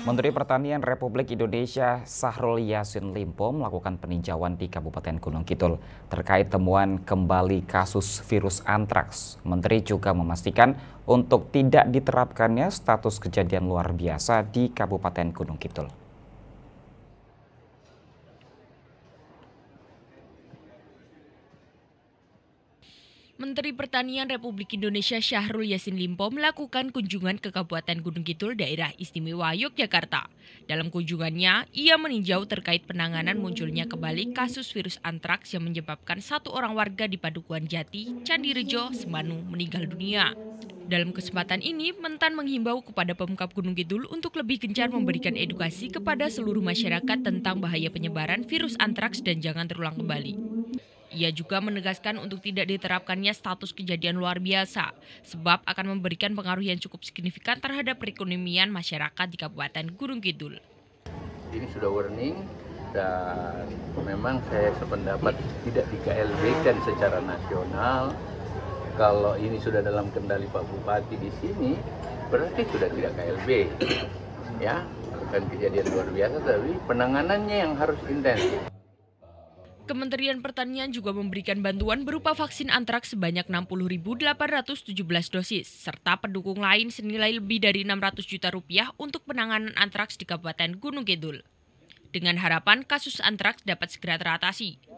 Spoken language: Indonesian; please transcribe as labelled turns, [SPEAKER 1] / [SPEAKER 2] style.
[SPEAKER 1] Menteri Pertanian Republik Indonesia Sahrul Yasin Limpo melakukan peninjauan di Kabupaten Gunung Kidul terkait temuan kembali kasus virus antraks. Menteri juga memastikan untuk tidak diterapkannya status kejadian luar biasa di Kabupaten Gunung Kidul.
[SPEAKER 2] Menteri Pertanian Republik Indonesia Syahrul Yasin Limpo melakukan kunjungan ke Kabupaten Gunung Kidul daerah istimewa Yogyakarta. Dalam kunjungannya, ia meninjau terkait penanganan munculnya kembali kasus virus antraks yang menyebabkan satu orang warga di Padukuan Jati, Candirejo, Semanu meninggal dunia. Dalam kesempatan ini, Mentan menghimbau kepada pemkap Gunung Kidul untuk lebih gencar memberikan edukasi kepada seluruh masyarakat tentang bahaya penyebaran virus antraks dan jangan terulang kembali. Ia juga menegaskan untuk tidak diterapkannya status kejadian luar biasa, sebab akan memberikan pengaruh yang cukup signifikan terhadap perekonomian masyarakat di Kabupaten Gunung Kidul.
[SPEAKER 3] Ini sudah warning dan memang saya sependapat tidak di KLB kan secara nasional. Kalau ini sudah dalam kendali Pak Bupati di sini, berarti sudah tidak KLB. Ya, bukan kejadian luar biasa tapi penanganannya yang harus intensif.
[SPEAKER 2] Kementerian Pertanian juga memberikan bantuan berupa vaksin antraks sebanyak 60.817 dosis, serta pendukung lain senilai lebih dari 600 juta rupiah untuk penanganan antraks di Kabupaten Gunung Kidul. Dengan harapan kasus antraks dapat segera teratasi.